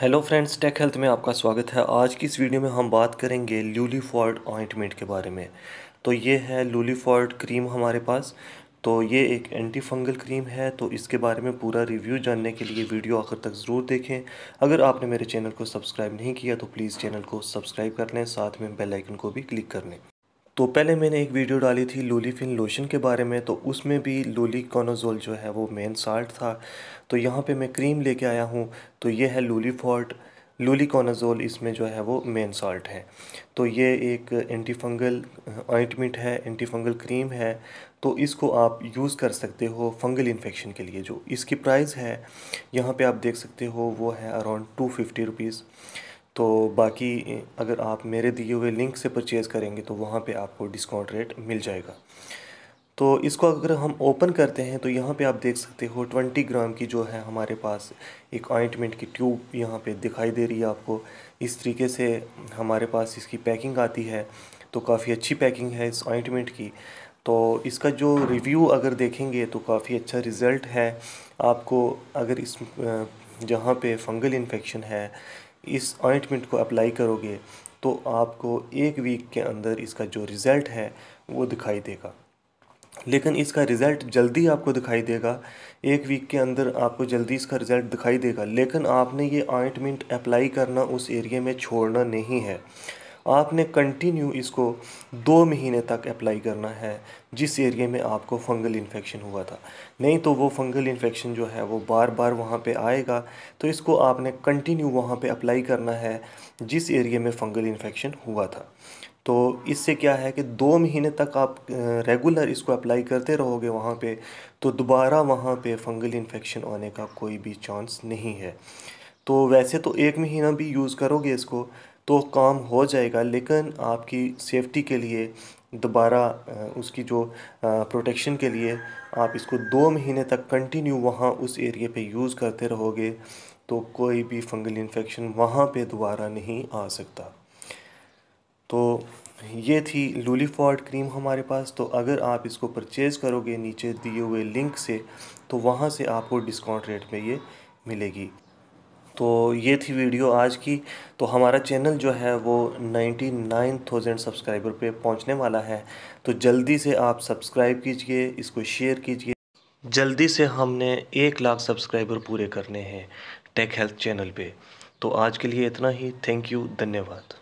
hello friends take health में आपका स्वागत है आज की इस वीडियो में हम बात करेंगे लूलीफॉर्ड ऑइंटमेंट के बारे में तो ये है लूलीफॉर्ड क्रीम हमारे पास तो ये एक एंटी फंगल क्रीम है तो इसके बारे में पूरा रिव्यू जानने के लिए वीडियो आखिर तक ज़रूर देखें अगर आपने मेरे चैनल को सब्सक्राइब नहीं किया तो प्लीज़ चैनल को सब्सक्राइब कर लें साथ में बेलाइकन को भी क्लिक कर लें तो पहले मैंने एक वीडियो डाली थी लोली फिन लोशन के बारे में तो उसमें भी लोली कॉनोजोल जो है वो मेन साल्ट था तो यहाँ पे मैं क्रीम लेके आया हूँ तो ये है लोली फॉल्ट कॉनोजोल इसमें जो है वो मेन साल्ट है तो ये एक एंटी फंगल ऑइंटमेंट है एंटी फंगल क्रीम है तो इसको आप यूज़ कर सकते हो फंगल इन्फेक्शन के लिए जो इसकी प्राइस है यहाँ पर आप देख सकते हो वो है अराउंड टू फिफ्टी रुपीज़ तो बाकी अगर आप मेरे दिए हुए लिंक से परचेज़ करेंगे तो वहाँ पे आपको डिस्काउंट रेट मिल जाएगा तो इसको अगर हम ओपन करते हैं तो यहाँ पे आप देख सकते हो ट्वेंटी ग्राम की जो है हमारे पास एक ऑइंटमेंट की ट्यूब यहाँ पे दिखाई दे रही है आपको इस तरीके से हमारे पास इसकी पैकिंग आती है तो काफ़ी अच्छी पैकिंग है इस ऑइंटमेंट की तो इसका जो रिव्यू अगर देखेंगे तो काफ़ी अच्छा रिज़ल्ट है आपको अगर इस जहाँ पे फंगल इन्फेक्शन है इस ऑइंटमेंट को अप्लाई करोगे तो आपको एक वीक के अंदर इसका जो रिज़ल्ट है वो दिखाई देगा लेकिन इसका रिज़ल्ट जल्दी आपको दिखाई देगा एक वीक के अंदर आपको जल्दी इसका रिज़ल्ट दिखाई देगा लेकिन आपने ये ऑइंटमेंट अप्लाई करना उस एरिया में छोड़ना नहीं है आपने कंटिन्यू इसको दो महीने तक अप्लाई करना है जिस एरिया में आपको फंगल इन्फेक्शन हुआ था नहीं तो वो फंगल इन्फेक्शन जो है वो बार बार वहाँ पे आएगा तो इसको आपने कंटिन्यू वहाँ पे अप्लाई करना है जिस एरिया में फंगल इन्फेक्शन हुआ था तो इससे क्या है कि दो महीने तक आप रेगुलर इसको अप्लाई करते रहोगे वहाँ पे तो दोबारा वहाँ पे फंगल इन्फेक्शन आने का कोई भी चांस नहीं है तो वैसे तो एक महीना भी यूज़ करोगे इसको तो काम हो जाएगा लेकिन आपकी सेफ़्टी के लिए दोबारा उसकी जो प्रोटेक्शन के लिए आप इसको दो महीने तक कंटिन्यू वहाँ उस एरिए पे यूज़ करते रहोगे तो कोई भी फंगल इन्फेक्शन वहाँ पे दोबारा नहीं आ सकता तो ये थी लूलीफॉर्ड क्रीम हमारे पास तो अगर आप इसको परचेज़ करोगे नीचे दिए हुए लिंक से तो वहाँ से आपको डिस्काउंट रेट में ये मिलेगी तो ये थी वीडियो आज की तो हमारा चैनल जो है वो 99,000 सब्सक्राइबर पे पहुंचने वाला है तो जल्दी से आप सब्सक्राइब कीजिए इसको शेयर कीजिए जल्दी से हमने एक लाख सब्सक्राइबर पूरे करने हैं टेक हेल्थ चैनल पे तो आज के लिए इतना ही थैंक यू धन्यवाद